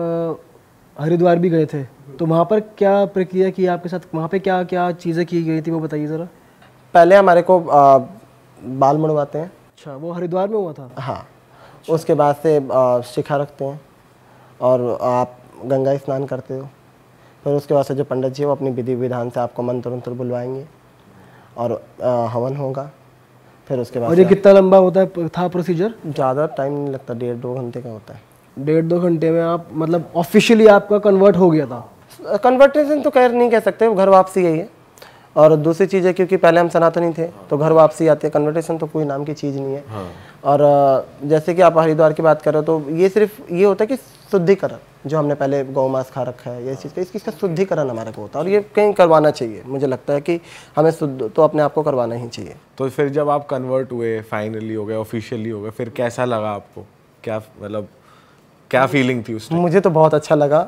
हरिद्वार भी गए थे तो वहाँ पर क्या प्रक्रिया की आपके साथ वहाँ पर क्या क्या चीज़ें की गई थी वो बताइए ज़रा पहले हमारे को आ, बाल मुड़वाते हैं अच्छा वो हरिद्वार में हुआ था हाँ उसके बाद से शिखा रखते हैं और आप गंगा स्नान करते हो फिर उसके बाद से जो पंडित जी वो अपनी विधि विधान से आपको मंत्र मंत्र बुलवाएंगे और आ, हवन होगा फिर उसके बाद ये कितना लंबा होता है था प्रोसीजर ज़्यादा टाइम नहीं लगता डेढ़ दो घंटे का होता है डेढ़ दो घंटे में आप मतलब ऑफिशियली आपका कन्वर्ट हो गया था कन्वर्टेशन तो खैर नहीं कह सकते घर वापसी यही है और दूसरी चीज़ है क्योंकि पहले हम सनातनी थे तो घर वापसी आते हैं कन्वर्टेशन तो कोई नाम की चीज़ नहीं है हाँ। और जैसे कि आप हरिद्वार की बात कर रहे हो तो ये सिर्फ ये होता है कि शुद्धिकरण जो हमने पहले गौ मांस खा रखा है ये चीज़ का इसकी इसका शुद्धिकरण हमारे को होता है और ये कहीं करवाना चाहिए मुझे लगता है कि हमें शुद्ध तो अपने आप को करवाना ही चाहिए तो फिर जब आप कन्वर्ट हुए फाइनली हो गए ऑफिशियली हो गए फिर कैसा लगा आपको क्या मतलब क्या फीलिंग थी उसमें मुझे तो बहुत अच्छा लगा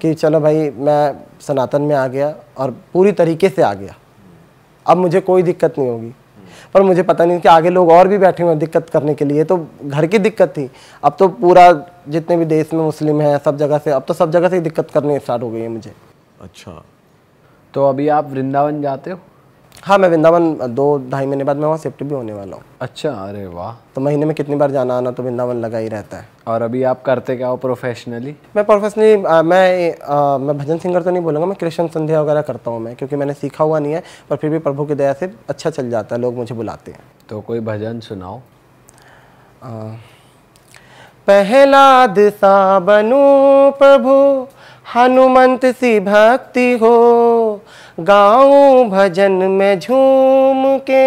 कि चलो भाई मैं सनातन में आ गया और पूरी तरीके से आ गया अब मुझे कोई दिक्कत नहीं होगी पर मुझे पता नहीं कि आगे लोग और भी बैठे हुए हैं दिक्कत करने के लिए तो घर की दिक्कत थी अब तो पूरा जितने भी देश में मुस्लिम हैं सब जगह से अब तो सब जगह से ही दिक्कत करनी स्टार्ट हो गई है मुझे अच्छा तो अभी आप वृंदावन जाते हो हाँ मैं वृंदावन दो ढाई महीने बाद मैं वहाँ शिफ्ट भी होने वाला हूँ अच्छा अरे वाह तो महीने में कितनी बार जाना आना तो वृंदावन लगा ही रहता है और अभी आप करते क्या हो प्रोफेशनली मैं प्रोफेशनली मैं आ, मैं भजन सिंगर तो नहीं बोलूँगा मैं कृष्ण संध्या वगैरह करता हूँ मैं क्योंकि मैंने सीखा हुआ नहीं है पर फिर भी प्रभु की दया से अच्छा चल जाता है लोग मुझे बुलाते हैं तो कोई भजन सुनाओ पहला दिशा बनू प्रभु हनुमंत सी भक्ति हो गाऊं भजन में झूम के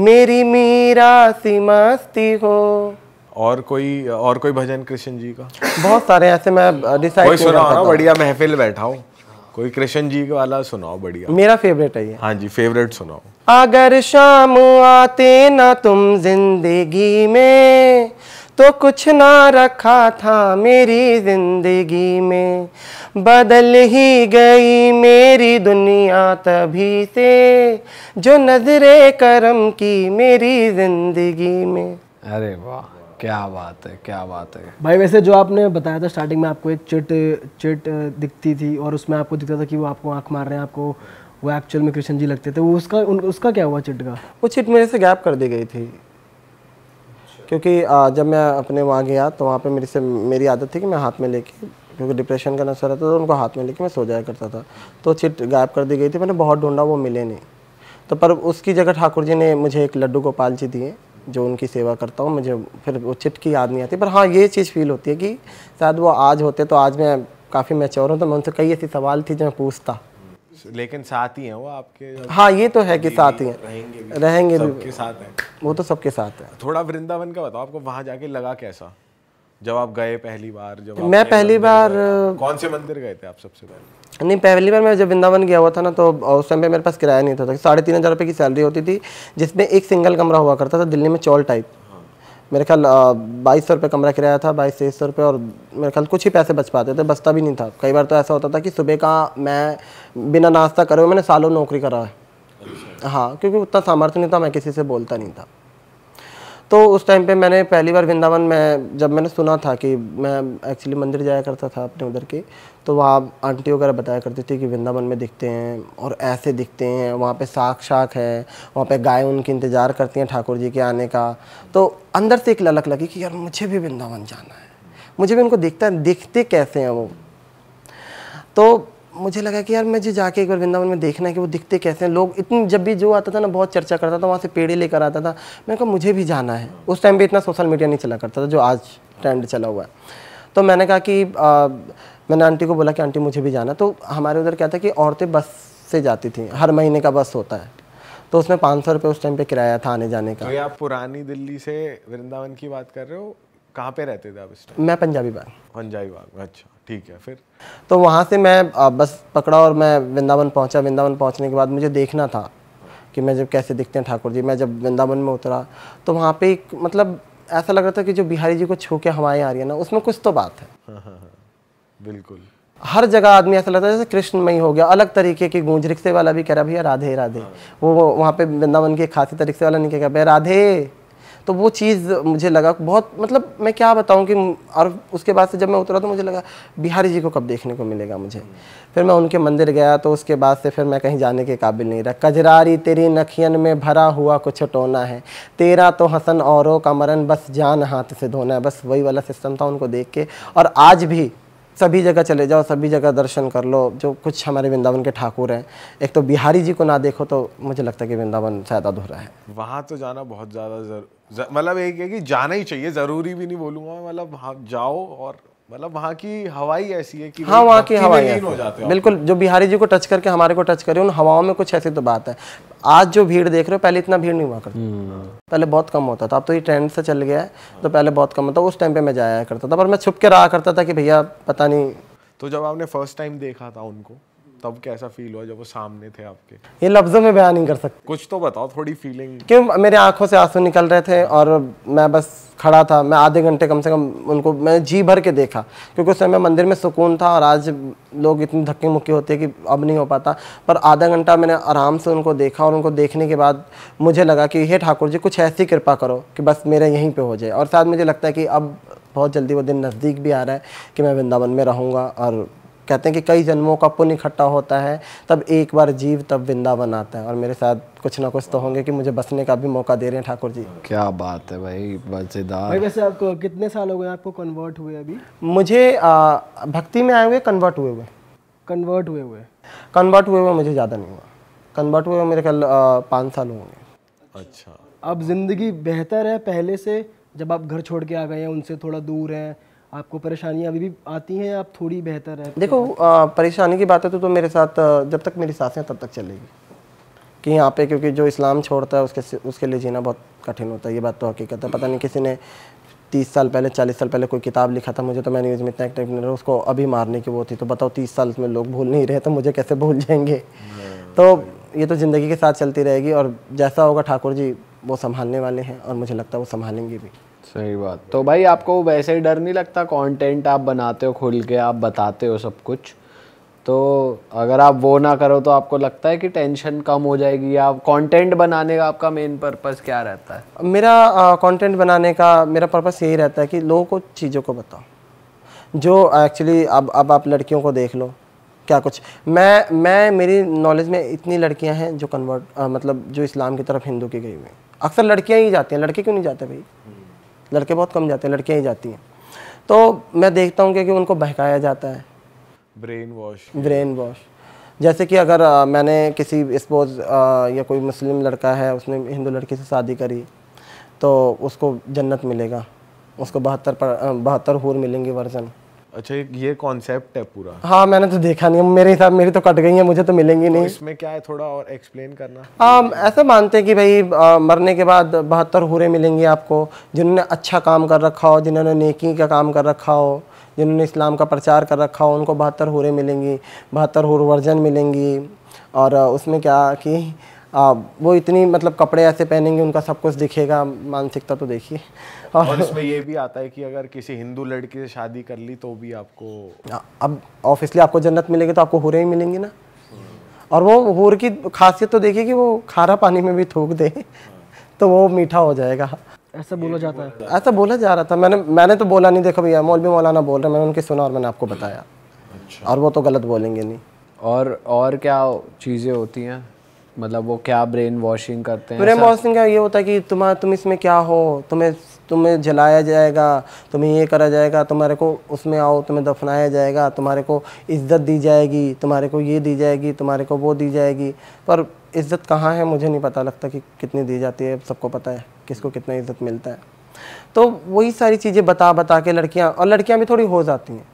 मेरी मीरा सी मस्ती हो और कोई और कोई भजन कृष्ण जी का बहुत सारे ऐसे मैं डिसाइड कोई सुनाओ बढ़िया महफिल बैठा हूँ कोई कृष्ण जी का वाला सुनाओ बढ़िया मेरा फेवरेट है ये हाँ जी फेवरेट सुनाओ अगर शाम आते ना तुम जिंदगी में तो कुछ ना रखा था मेरी ज़िंदगी में बदल ही गई मेरी दुनिया तभी से जो नजरे करम की मेरी ज़िंदगी में अरे वाह क्या बात है क्या बात है भाई वैसे जो आपने बताया था स्टार्टिंग में आपको एक चिट चिट दिखती थी और उसमें आपको दिखता था कि वो आपको आंख मार रहे हैं आपको वो एक्चुअल में कृष्ण जी लगते थे वो उसका उन, उसका क्या हुआ चिट का वो चिट मेरे से गैप कर दी गई थी क्योंकि जब मैं अपने वहाँ गया तो वहाँ पे मेरी से मेरी आदत थी कि मैं हाथ में लेके क्योंकि डिप्रेशन का नशा रहता था तो उनको हाथ में लेके मैं सो जाया करता था तो चिट गायब कर दी गई थी मैंने बहुत ढूंढा वो मिले नहीं तो पर उसकी जगह ठाकुर जी ने मुझे एक लड्डू गोपाल जी दिए जो उनकी सेवा करता हूँ मुझे फिर वो चिट की याद नहीं आती पर हाँ ये चीज़ फील होती है कि शायद वो आज होते तो आज मैं काफ़ी मैच्योर हूँ तो मैं उनसे कई ऐसी सवाल थी जो मैं पूछता लेकिन साथ ही हैं वो आपके हाँ ये तो है कि साथ ही हैं रहेंगे भी, रहेंगे भी सबके साथ हैं वो तो सबके साथ है थोड़ा वृंदावन का बताओ आपको वहाँ जाके लगा कैसा जब आप गए पहली बार जब मैं पहली बार कौन से मंदिर गए थे आप सबसे पहले नहीं पहली बार मैं जब वृंदावन गया हुआ था ना तो उस टाइम पे मेरे पास किराया नहीं था तो साढ़े तीन हज़ार रुपये की सैलरी होती थी जिसमें एक सिंगल कमरा हुआ करता था दिल्ली में चौल टाइप मेरे ख्याल बाईस सौ रुपये कमरा किराया था बाईस तेईस सौ रुपये और मेरे ख्याल कुछ ही पैसे बच पाते थे बचता भी नहीं था कई बार तो ऐसा होता था कि सुबह का मैं बिना नाश्ता करे मैंने सालों नौकरी करा है अच्छा। हाँ क्योंकि उतना सामर्थ्य नहीं था मैं किसी से बोलता नहीं था तो उस टाइम पे मैंने पहली बार वृंदावन में जब मैंने सुना था कि मैं एक्चुअली मंदिर जाया करता था अपने उधर के तो वहाँ आंटी वगैरह बताया करती थी कि वृंदावन में दिखते हैं और ऐसे दिखते हैं वहाँ पे साख शाख है वहाँ पे गाय उनकी इंतज़ार करती हैं ठाकुर जी के आने का तो अंदर से एक ललक लगी कि यार मुझे भी वृंदावन जाना है मुझे भी उनको देखता दिखते कैसे हैं वो तो मुझे लगा कि यार मुझे जाके एक बार वृंदावन में देखना है कि वो दिखते कैसे हैं लोग इतनी जब भी जो आता था ना बहुत चर्चा करता था वहाँ से पेड़े लेकर आता था मैंने कहा मुझे भी जाना है उस टाइम भी इतना सोशल मीडिया नहीं चला करता था जो आज ट्रेंड चला हुआ है तो मैंने कहा कि आ, मैंने आंटी को बोला कि आंटी मुझे भी जाना तो हमारे उधर क्या था कि औरतें बस से जाती थी हर महीने का बस होता है तो उसमें पाँच सौ उस टाइम पे किराया था आने जाने का आप पुरानी दिल्ली से वृंदावन की बात कर रहे हो कहाँ पे रहते थे आप इस टाइम मैं पंजाबी बाग पंजाबी बाग अच्छा ठीक है फिर तो वहाँ से मैं बस पकड़ा और मैं वृंदावन पहुँचा वृंदावन पहुँचने के बाद मुझे देखना था कि मैं जब कैसे दिखते हैं ठाकुर जी मैं जब वृंदावन में उतरा तो वहाँ पे एक मतलब ऐसा लग रहा था कि जो बिहारी जी को छू के हवाएं आ रही है ना उसमें कुछ तो बात है हाँ, हाँ, हाँ। बिल्कुल हर जगह आदमी ऐसा लगता है जैसे कृष्णमयी हो गया अलग तरीके की गूंज रिक्शे वाला भी कह रहा भैया राधे राधे वो वहाँ पे वृंदावन के खासी तरीके वाला नहीं कह रहा भैया राधे तो वो चीज़ मुझे लगा बहुत मतलब मैं क्या बताऊँ कि और उसके बाद से जब मैं उतरा तो मुझे लगा बिहारी जी को कब देखने को मिलेगा मुझे फिर मैं उनके मंदिर गया तो उसके बाद से फिर मैं कहीं जाने के काबिल नहीं रहा कजरारी तेरी नखियन में भरा हुआ कुछ टोना है तेरा तो हसन औरों का मरन बस जान हाथ से धोना है बस वही वाला सिस्टम था उनको देख के और आज भी सभी जगह चले जाओ सभी जगह दर्शन कर लो जो कुछ हमारे वृंदावन के ठाकुर हैं एक तो बिहारी जी को ना देखो तो मुझे लगता है कि वृंदावन शायद अधूरा है वहाँ तो जाना बहुत ज़्यादा मतलब एक है कि जाना ही चाहिए ज़रूरी भी नहीं बोलूँगा मतलब हाँ जाओ और मतलब वहाँ की हवाई ऐसी है कि हाँ वहाँ की हवाई हो जाते हैं बिल्कुल जो बिहारी जी को टच करके हमारे को टच करे उन हवाओं में कुछ ऐसी तो बात है आज जो भीड़ देख रहे हो पहले इतना भीड़ नहीं हुआ करता हम्म। पहले बहुत कम होता था अब तो ये ट्रेंड से चल गया है तो पहले बहुत कम होता उस टाइम पे मैं जाया करता था पर मैं छुप के रहा करता था कि भैया पता नहीं तो जब आपने फर्स्ट टाइम देखा था उनको तब कैसा फील हुआ जब वो सामने थे आपके ये लफ्जों में बयान नहीं कर सकते कुछ तो बताओ थोड़ी फीलिंग क्यों मेरे आंखों से आंसू निकल रहे थे और मैं बस खड़ा था मैं आधे घंटे कम से कम उनको मैं जी भर के देखा क्योंकि उस समय मंदिर में सुकून था और आज लोग इतने धक्के मुक्के होते हैं कि अब नहीं हो पाता पर आधा घंटा मैंने आराम से उनको देखा और उनको देखने के बाद मुझे लगा कि हे ठाकुर जी कुछ ऐसी कृपा करो कि बस मेरे यहीं पर हो जाए और शायद मुझे लगता है कि अब बहुत जल्दी वो दिन नज़दीक भी आ रहा है कि मैं वृंदावन में रहूँगा और कहते हैं कि कई जन्मों का पुण्य इकट्ठा होता है तब एक बार जीव तब वृंदावन आता है और मेरे साथ कुछ ना कुछ तो होंगे कि मुझे बसने का भी मौका दे रहे हैं ठाकुर जी क्या बात है भाई मजेदार भाई वैसे आपको कितने साल हो गए आपको कन्वर्ट हुए अभी मुझे आ, भक्ति में आए हुए कन्वर्ट हुए हुए कन्वर्ट हुए हुए कन्वर्ट हुए हुए मुझे ज़्यादा नहीं हुआ कन्वर्ट हुए मेरे कल पाँच साल होंगे अच्छा अब ज़िंदगी बेहतर है पहले से जब आप घर छोड़ के आ गए हैं उनसे थोड़ा दूर हैं आपको परेशानियाँ अभी भी आती हैं आप थोड़ी बेहतर है देखो परेशानी की बात है तो, तो मेरे साथ जब तक मेरी सांसें तब तक चलेगी कि यहाँ पे क्योंकि जो इस्लाम छोड़ता है उसके उसके लिए जीना बहुत कठिन होता है ये बात तो हकीकत है पता नहीं किसी ने तीस साल पहले चालीस साल पहले कोई किताब लिखा था मुझे तो मैं न्यूज़ में इतना एक्टिव नहीं उसको अभी मारने की वो थी तो बताओ तीस साल में लोग भूल नहीं रहे तो मुझे कैसे भूल जाएंगे तो ये तो ज़िंदगी के साथ चलती रहेगी और जैसा होगा ठाकुर जी वो संभालने वाले हैं और मुझे लगता है वो संभालेंगे भी सही बात तो भाई आपको वैसे ही डर नहीं लगता कंटेंट आप बनाते हो खुल के आप बताते हो सब कुछ तो अगर आप वो ना करो तो आपको लगता है कि टेंशन कम हो जाएगी या कंटेंट बनाने का आपका मेन पर्पस क्या रहता है मेरा कंटेंट बनाने का मेरा पर्पस यही रहता है कि लोगों को चीज़ों को बताओ जो एक्चुअली अब अब आप लड़कियों को देख लो क्या कुछ मैं मैं मेरी नॉलेज में इतनी लड़कियां हैं जो कन्वर्ट मतलब जो इस्लाम की तरफ हिंदू की गई हुई अक्सर लड़कियां ही जाती हैं लड़के क्यों नहीं जाते भाई लड़के बहुत कम जाते हैं लड़कियाँ ही जाती हैं तो मैं देखता हूँ क्योंकि उनको बहकाया जाता है ब्रेन वॉश ब्रेन वॉश जैसे कि अगर आ, मैंने किसी स्पोज़ या कोई मुस्लिम लड़का है उसने हिंदू लड़की से शादी करी तो उसको जन्नत मिलेगा उसको बहत्तर बहत्तर हूर मिलेंगे वर्जन अच्छा ये कॉन्सेप्ट है पूरा हाँ मैंने तो देखा नहीं मेरे हिसाब मेरी तो कट गई है मुझे तो मिलेंगी तो नहीं तो इसमें क्या है थोड़ा और एक्सप्लेन करना हाँ ऐसा मानते हैं कि भाई आ, मरने के बाद बहत्तर हुरे मिलेंगी आपको जिन्होंने अच्छा काम कर रखा हो जिन्होंने नेकी का काम कर रखा हो जिन्होंने इस्लाम का प्रचार कर रखा हो उनको बहत्तर हुरे मिलेंगी बहत्तर हुर वर्जन मिलेंगी और उसमें क्या कि आ, वो इतनी मतलब कपड़े ऐसे पहनेंगे उनका सब कुछ दिखेगा मानसिकता तो देखिए और, और इसमें ये भी आता है कि अगर किसी हिंदू लड़की से शादी कर ली तो भी आपको आ, अब ऑफिसली आपको जन्नत मिलेगी तो आपको हुरें ही मिलेंगी ना और वो हुर की खासियत तो देखिए कि वो खारा पानी में भी थूक दे तो वो मीठा हो जाएगा ऐसा बोला जाता है ऐसा बोला जा रहा था मैंने मैंने तो बोला नहीं देखो भैया मौलवी मौलाना बोल रहे मैंने उनके सुना और मैंने आपको बताया अच्छा। और वो तो गलत बोलेंगे नहीं और और क्या चीज़ें होती हैं मतलब वो क्या ब्रेन वॉशिंग करते हैं ब्रेन वॉशिंग का ये होता है कि तुम्हारा तुम इसमें क्या हो तुम्हें तुम्हें जलाया जाएगा तुम्हें ये करा जाएगा तुम्हारे को उसमें आओ तुम्हें दफनाया जाएगा तुम्हारे को इज्जत दी जाएगी तुम्हारे को ये दी जाएगी तुम्हारे को वो दी जाएगी पर इज्जत कहाँ है मुझे नहीं पता लगता कि कितनी दी जाती है सबको पता है किसको कितना इज्जत मिलता है तो वही सारी चीज़ें बता बता के लड़कियाँ और लड़कियाँ भी थोड़ी हो जाती हैं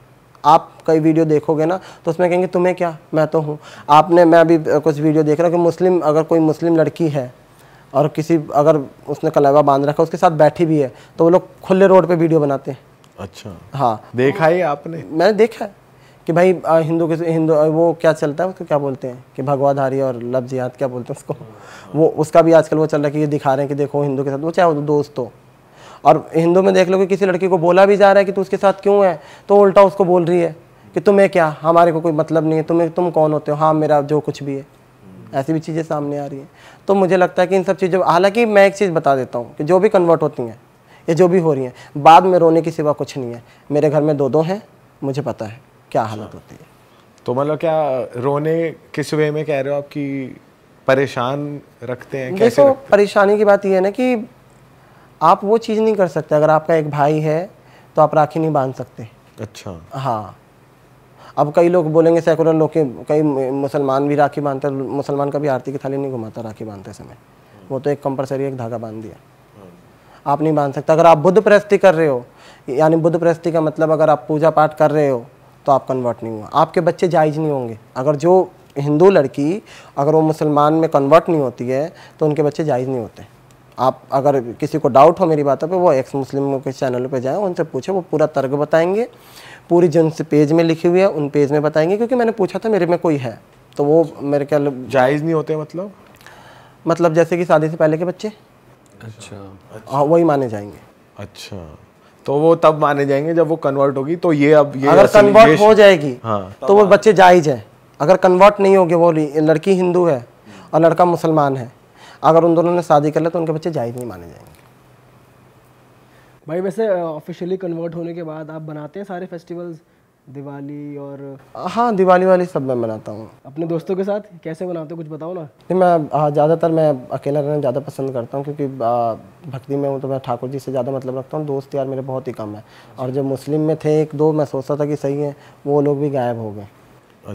आप कई वीडियो देखोगे ना तो उसमें कहेंगे तुम्हें क्या मैं तो हूँ आपने मैं अभी कुछ वीडियो देख रहा हूँ कि मुस्लिम अगर कोई मुस्लिम लड़की है और किसी अगर उसने कलेवा बांध रखा उसके साथ बैठी भी है तो वो लोग खुले रोड पर वीडियो बनाते हैं अच्छा हाँ देखा ही आपने मैंने देखा है कि भाई हिंदू के हिंदू वो क्या चलता है उसको क्या बोलते हैं कि भगवाधारी और लफ्जियात क्या बोलते हैं उसको वो उसका भी आजकल वो चल रहा है कि ये दिखा रहे हैं कि देखो हिंदू के साथ वो चाहे दोस्त हो और हिंदू में देख लो कि किसी लड़की को बोला भी जा रहा है कि तू उसके साथ क्यों है तो उल्टा उसको बोल रही है कि तुम्हें क्या हमारे को कोई मतलब नहीं है तुम्हें तुम कौन होते हो हाँ मेरा जो कुछ भी है ऐसी भी चीज़ें सामने आ रही हैं तो मुझे लगता है कि इन सब चीज़ों हालांकि मैं एक चीज़ बता देता हूँ कि जो भी कन्वर्ट होती हैं ये जो भी हो रही हैं बाद में रोने के सिवा कुछ नहीं है मेरे घर में दो दो हैं मुझे पता है क्या हालत अच्छा। होती है तो मतलब क्या रोने किस वे में कह रहे हो आपकी परेशान रखते हैं कैसे देखो परेशानी की बात यह है ना कि आप वो चीज़ नहीं कर सकते अगर आपका एक भाई है तो आप राखी नहीं बांध सकते अच्छा हाँ अब कई लोग बोलेंगे सेकुलर लोग के कई मुसलमान भी राखी बांधते मुसलमान कभी आरती की थाली नहीं घुमाता राखी बांधते समय वो तो एक कंपलसरी एक धागा बांध दिया हाँ। आप नहीं बांध सकते अगर आप बुद्ध प्रस्ती कर रहे हो यानी बुद्ध प्रस्ती का मतलब अगर आप पूजा पाठ कर रहे हो तो आप कन्वर्ट नहीं हुआ आपके बच्चे जायज़ नहीं होंगे अगर जो हिंदू लड़की अगर वो मुसलमान में कन्वर्ट नहीं होती है तो उनके बच्चे जायज़ नहीं होते आप अगर किसी को डाउट हो मेरी बातों पे वो एक्स मुस्लिम के चैनल पे जाएं उनसे पूछे वो पूरा तर्क बताएंगे पूरी उनसे पेज में लिखी हुई है उन पेज में बताएंगे क्योंकि मैंने पूछा था मेरे में कोई है तो वो मेरे ख्याल जायज़ नहीं होते मतलब मतलब जैसे कि शादी से पहले के बच्चे अच्छा हाँ वही माने जाएंगे अच्छा तो वो तब माने जाएंगे जब वो कन्वर्ट होगी तो ये अब ये अगर कन्वर्ट हो जाएगी हाँ, तो वो बच्चे जायज है अगर कन्वर्ट नहीं होगी वो लड़की हिंदू है और लड़का मुसलमान है अगर उन दोनों ने शादी कर लिया तो उनके बच्चे जायज़ नहीं माने जाएंगे भाई वैसे ऑफिशियली कन्वर्ट होने के बाद आप बनाते हैं सारे फेस्टिवल्स दिवाली और हाँ दिवाली वाली सब मैं मनाता हूँ अपने दोस्तों के साथ कैसे बनाते हो कुछ बताओ ना नहीं मैं ज़्यादातर मैं अकेला रहना ज़्यादा पसंद करता हूँ क्योंकि भक्ति में हूँ तो मैं ठाकुर जी से ज़्यादा मतलब रखता हूँ दोस्त यार मेरे बहुत ही कम है और जब मुस्लिम में थे एक दो मैं सोचता था कि सही है वो लोग भी गायब हो गए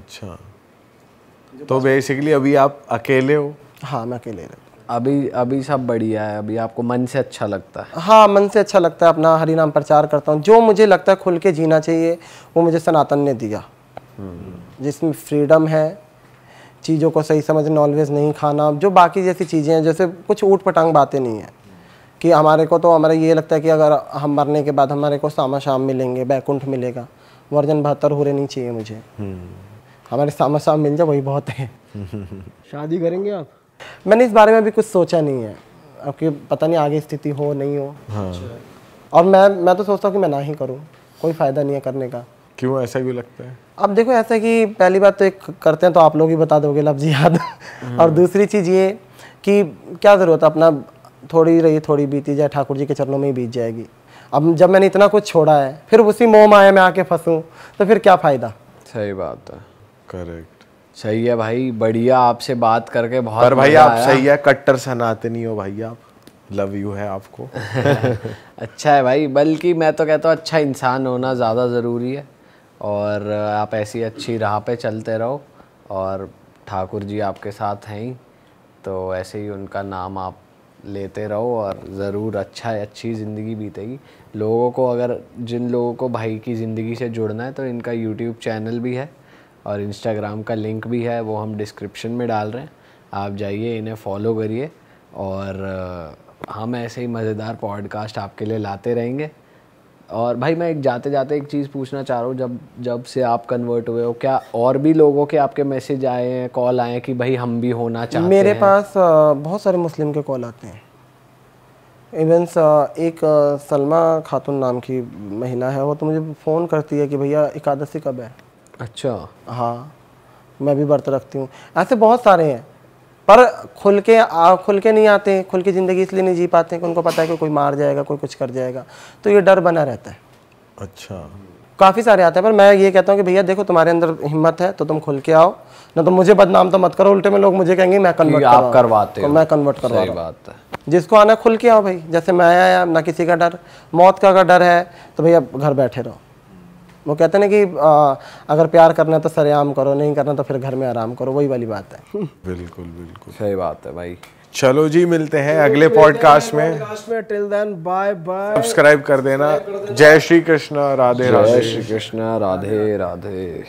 अच्छा तो बेसिकली अभी आप अकेले हो हाँ मैं अकेले रहता अभी अभी सब बढ़िया है अभी आपको मन से अच्छा लगता है हाँ मन से अच्छा लगता है अपना हरि नाम प्रचार करता हूँ जो मुझे लगता है खुल के जीना चाहिए वो मुझे सनातन ने दिया हम्म। जिसमें फ्रीडम है चीज़ों को सही समझ नॉनवेज नहीं खाना जो बाकी जैसी चीज़ें हैं जैसे कुछ ऊट पटांग बातें नहीं हैं कि हमारे को तो हमारा ये लगता है कि अगर हम मरने के बाद हमारे को सामा शाम मिलेंगे बैकुंठ मिलेगा वर्जन बहत्तर हो रहे नहीं चाहिए मुझे हम्म। हमारे सामा शाम मिल जाए वही बहुत है शादी करेंगे आप मैंने इस बारे में अभी कुछ सोचा नहीं है अब कि पता नहीं आगे स्थिति हो नहीं हो हाँ। और मैं मैं तो सोचता हूँ कि मैं ना ही करूँ कोई फ़ायदा नहीं है करने का क्यों ऐसा क्यों लगता है अब देखो ऐसा है कि पहली बात तो एक करते हैं तो आप लोग ही बता दोगे लफ्ज़ याद हम्म। और दूसरी चीज़ ये कि क्या ज़रूरत है अपना थोड़ी रही थोड़ी बीती जाए ठाकुर जी के चरणों में ही बीत जाएगी अब जब मैंने इतना कुछ छोड़ा है फिर उसी मोह माया में आके फंसूँ तो फिर क्या फ़ायदा सही बात है करेक्ट सही है भाई बढ़िया आपसे बात करके बहुत पर भाई आप सही है कट्टर सनातनी हो भाई आप लव यू है आपको अच्छा है भाई बल्कि मैं तो कहता हूँ अच्छा इंसान होना ज़्यादा ज़रूरी है और आप ऐसी अच्छी राह पे चलते रहो और ठाकुर जी आपके साथ हैं ही तो ऐसे ही उनका नाम आप लेते रहो और ज़रूर अच्छा अच्छी ज़िंदगी बीतेगी लोगों को अगर जिन लोगों को भाई की ज़िंदगी से जुड़ना है तो इनका यूट्यूब चैनल भी है और इंस्टाग्राम का लिंक भी है वो हम डिस्क्रिप्शन में डाल रहे हैं आप जाइए इन्हें फॉलो करिए और हम ऐसे ही मज़ेदार पॉडकास्ट आपके लिए लाते रहेंगे और भाई मैं एक जाते जाते एक चीज़ पूछना चाह रहा हूँ जब जब से आप कन्वर्ट हुए हो क्या और भी लोगों के आपके मैसेज आए हैं कॉल आए हैं कि भाई हम भी होना चाहते मेरे हैं मेरे पास बहुत सारे मुस्लिम के कॉल आते हैं इवेंस एक सलमा खातून नाम की महिला है वो तो मुझे फ़ोन करती है कि भैया एकादशी कब है अच्छा हाँ मैं भी व्रत रखती हूँ ऐसे बहुत सारे हैं पर खुल के आ, खुल के नहीं आते खुल के ज़िंदगी इसलिए नहीं जी पाते हैं कि उनको पता है कि कोई मार जाएगा कोई कुछ कर जाएगा तो ये डर बना रहता है अच्छा काफ़ी सारे आते हैं पर मैं ये कहता हूँ कि भैया देखो तुम्हारे अंदर हिम्मत है तो तुम खुल के आओ ना तो मुझे बदनाम तो मत करो उल्टे में लोग मुझे कहेंगे मैं कन्वर्ट आप करवाते तो मैं कन्वर्ट करवा बात है जिसको आना खुल के आओ भाई जैसे मैं आया ना किसी का डर मौत का अगर डर है तो भैया घर बैठे रहो वो कहते हैं ना कि आ, अगर प्यार करना है तो सरेआम करो नहीं करना तो फिर घर में आराम करो वही वाली बात है बिल्कुल बिल्कुल सही बात है भाई चलो जी मिलते हैं अगले पॉडकास्ट में till then bye bye subscribe कर देना जय श्री कृष्ण राधे राधे श्री कृष्ण राधे राधे